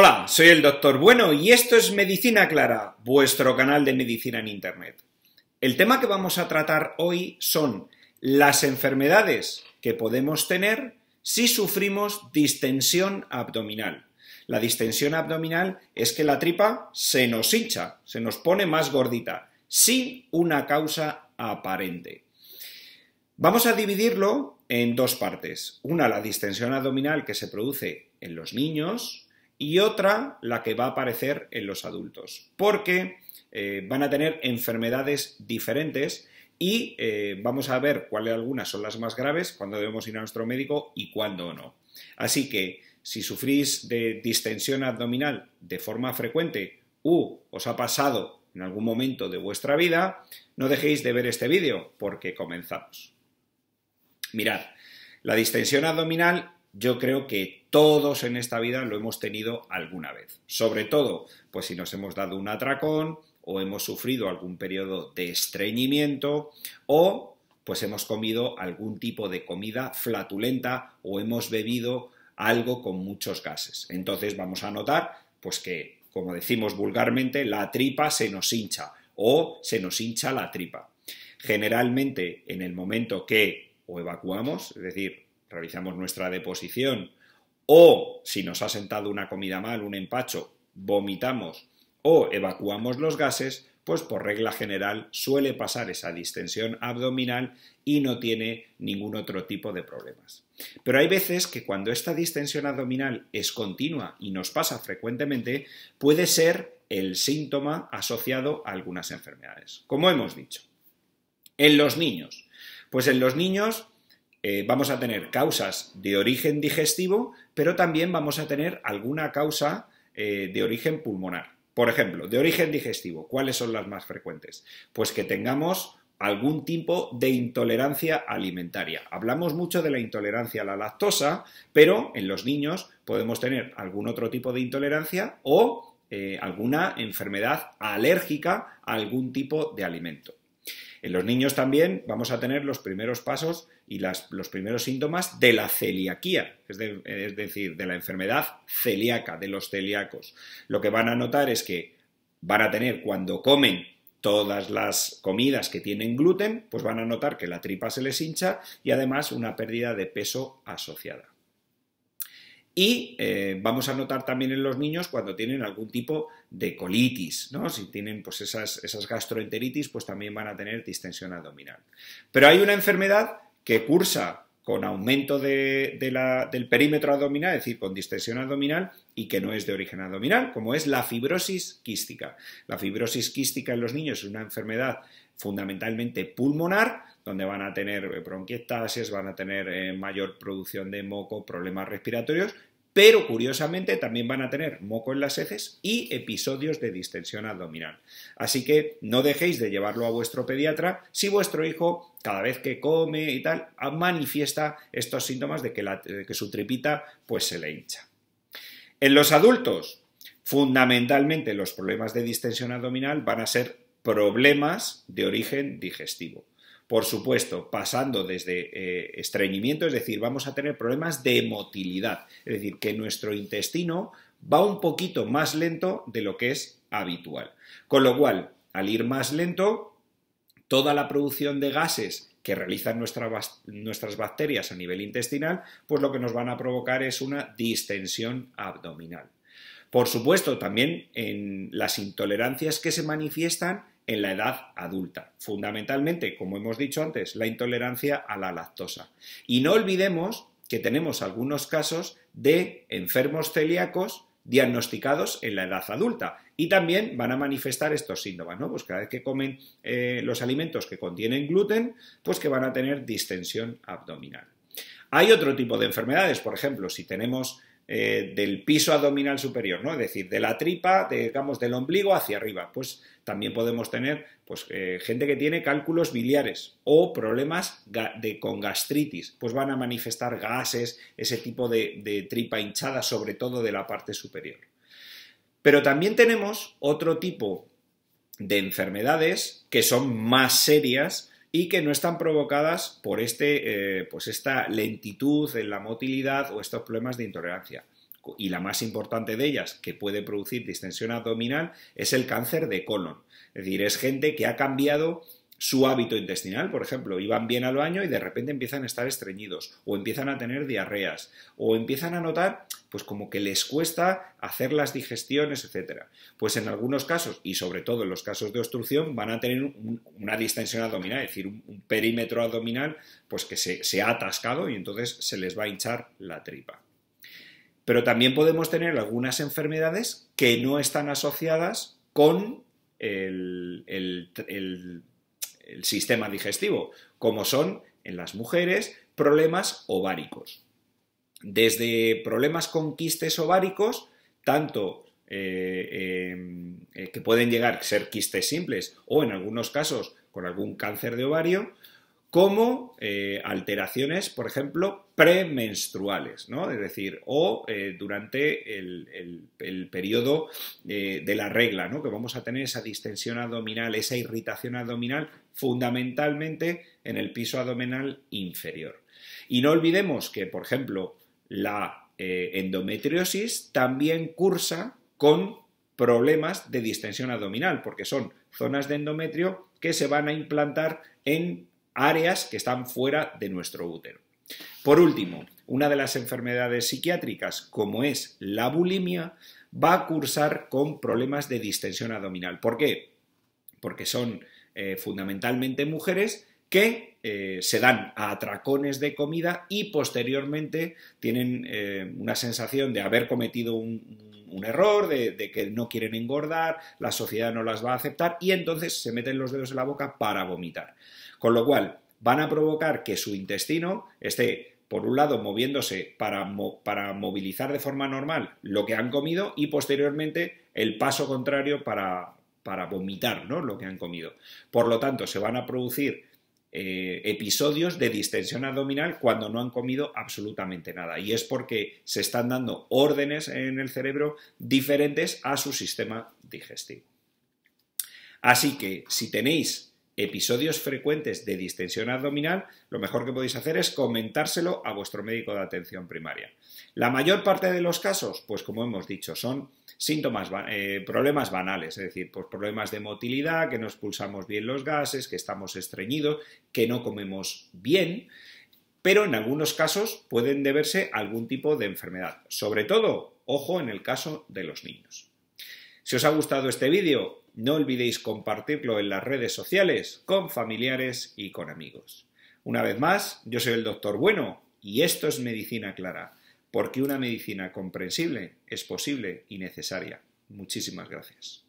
Hola, soy el Doctor Bueno y esto es Medicina Clara, vuestro canal de medicina en Internet. El tema que vamos a tratar hoy son las enfermedades que podemos tener si sufrimos distensión abdominal. La distensión abdominal es que la tripa se nos hincha, se nos pone más gordita, sin una causa aparente. Vamos a dividirlo en dos partes. Una, la distensión abdominal que se produce en los niños, y otra la que va a aparecer en los adultos, porque eh, van a tener enfermedades diferentes y eh, vamos a ver cuáles algunas son las más graves, cuándo debemos ir a nuestro médico y cuándo no. Así que si sufrís de distensión abdominal de forma frecuente u os ha pasado en algún momento de vuestra vida, no dejéis de ver este vídeo porque comenzamos. Mirad, la distensión abdominal yo creo que todos en esta vida lo hemos tenido alguna vez. Sobre todo, pues si nos hemos dado un atracón o hemos sufrido algún periodo de estreñimiento o pues hemos comido algún tipo de comida flatulenta o hemos bebido algo con muchos gases. Entonces vamos a notar pues que, como decimos vulgarmente, la tripa se nos hincha o se nos hincha la tripa. Generalmente en el momento que o evacuamos, es decir, realizamos nuestra deposición, o si nos ha sentado una comida mal, un empacho, vomitamos o evacuamos los gases, pues por regla general suele pasar esa distensión abdominal y no tiene ningún otro tipo de problemas. Pero hay veces que cuando esta distensión abdominal es continua y nos pasa frecuentemente, puede ser el síntoma asociado a algunas enfermedades, como hemos dicho. En los niños. Pues en los niños eh, vamos a tener causas de origen digestivo, pero también vamos a tener alguna causa eh, de origen pulmonar. Por ejemplo, de origen digestivo, ¿cuáles son las más frecuentes? Pues que tengamos algún tipo de intolerancia alimentaria. Hablamos mucho de la intolerancia a la lactosa, pero en los niños podemos tener algún otro tipo de intolerancia o eh, alguna enfermedad alérgica a algún tipo de alimento. En los niños también vamos a tener los primeros pasos y los primeros síntomas de la celiaquía, es decir, de la enfermedad celíaca, de los celíacos. Lo que van a notar es que van a tener cuando comen todas las comidas que tienen gluten, pues van a notar que la tripa se les hincha y además una pérdida de peso asociada. Y eh, vamos a notar también en los niños cuando tienen algún tipo de colitis, ¿no? Si tienen pues esas, esas gastroenteritis, pues también van a tener distensión abdominal. Pero hay una enfermedad que cursa con aumento del perímetro abdominal, es decir, con distensión abdominal y que no es de origen abdominal, como es la fibrosis quística. La fibrosis quística en los niños es una enfermedad fundamentalmente pulmonar, donde van a tener bronquiectasias, van a tener eh, mayor producción de moco, problemas respiratorios pero curiosamente también van a tener moco en las heces y episodios de distensión abdominal. Así que no dejéis de llevarlo a vuestro pediatra si vuestro hijo cada vez que come y tal manifiesta estos síntomas de que, su tripita pues se le hincha. En los adultos, fundamentalmente los problemas de distensión abdominal van a ser problemas de origen digestivo. Por supuesto, pasando desde eh, estreñimiento, es decir, vamos a tener problemas de motilidad, es decir, que nuestro intestino va un poquito más lento de lo que es habitual. Con lo cual, al ir más lento, toda la producción de gases que realizan nuestras bacterias a nivel intestinal, pues lo que nos van a provocar es una distensión abdominal. Por supuesto, también en las intolerancias que se manifiestan en la edad adulta. Fundamentalmente, como hemos dicho antes, la intolerancia a la lactosa. Y no olvidemos que tenemos algunos casos de enfermos celíacos diagnosticados en la edad adulta y también van a manifestar estos síntomas, ¿no? Pues cada vez que comen eh, los alimentos que contienen gluten, pues que van a tener distensión abdominal. Hay otro tipo de enfermedades, por ejemplo, si tenemos eh, del piso abdominal superior, ¿no? Es decir, de la tripa, digamos, del ombligo hacia arriba. Pues también podemos tener pues, eh, gente que tiene cálculos biliares o problemas de, con gastritis. Pues van a manifestar gases, ese tipo de tripa hinchada, sobre todo de la parte superior. Pero también tenemos otro tipo de enfermedades que son más serias y que no están provocadas por este, eh, pues esta lentitud en la motilidad o estos problemas de intolerancia. Y la más importante de ellas, que puede producir distensión abdominal, es el cáncer de colon. Es decir, es gente que ha cambiado su hábito intestinal, por ejemplo, iban bien al baño y de repente empiezan a estar estreñidos, o empiezan a tener diarreas, o empiezan a notar pues como que les cuesta hacer las digestiones, etcétera. Pues en algunos casos, y sobre todo en los casos de obstrucción, van a tener una distensión abdominal, es decir, un, perímetro abdominal pues que se, ha atascado y entonces se les va a hinchar la tripa. Pero también podemos tener algunas enfermedades que no están asociadas con el sistema digestivo, como son en las mujeres problemas ováricos desde problemas con quistes ováricos, tanto eh, em, eh, que pueden llegar a ser quistes simples o en algunos casos con algún cáncer de ovario, como eh, alteraciones, por ejemplo, premenstruales, Es decir, o durante el, periodo de la regla, Que vamos a tener esa distensión abdominal, esa irritación abdominal, fundamentalmente en el piso abdominal inferior. Y no olvidemos que, por ejemplo, la eh, endometriosis también cursa con problemas de distensión abdominal, porque son zonas de endometrio que se van a implantar en áreas que están fuera de nuestro útero. Por último, una de las enfermedades psiquiátricas, como es la bulimia, va a cursar con problemas de distensión abdominal. ¿Por qué? Porque son eh, fundamentalmente mujeres que eh, se dan a atracones de comida y posteriormente tienen eh, una sensación de haber cometido un, error, de, que no quieren engordar, la sociedad no las va a aceptar y entonces se meten los dedos en la boca para vomitar. Con lo cual, van a provocar que su intestino esté, por un lado, moviéndose para, movilizar de forma normal lo que han comido y posteriormente el paso contrario para, vomitar lo que han comido. Por lo tanto, se van a producir eh, episodios de distensión abdominal cuando no han comido absolutamente nada. Y es porque se están dando órdenes en el cerebro diferentes a su sistema digestivo. Así que si tenéis episodios frecuentes de distensión abdominal, lo mejor que podéis hacer es comentárselo a vuestro médico de atención primaria. La mayor parte de los casos, pues como hemos dicho, son síntomas, eh, problemas banales, es decir, pues problemas de motilidad, que no expulsamos bien los gases, que estamos estreñidos, que no comemos bien, pero en algunos casos pueden deberse a algún tipo de enfermedad, sobre todo, ojo, en el caso de los niños. Si os ha gustado este vídeo, no olvidéis compartirlo en las redes sociales, con familiares y con amigos. Una vez más, yo soy el doctor Bueno y esto es Medicina Clara, porque una medicina comprensible es posible y necesaria. Muchísimas gracias.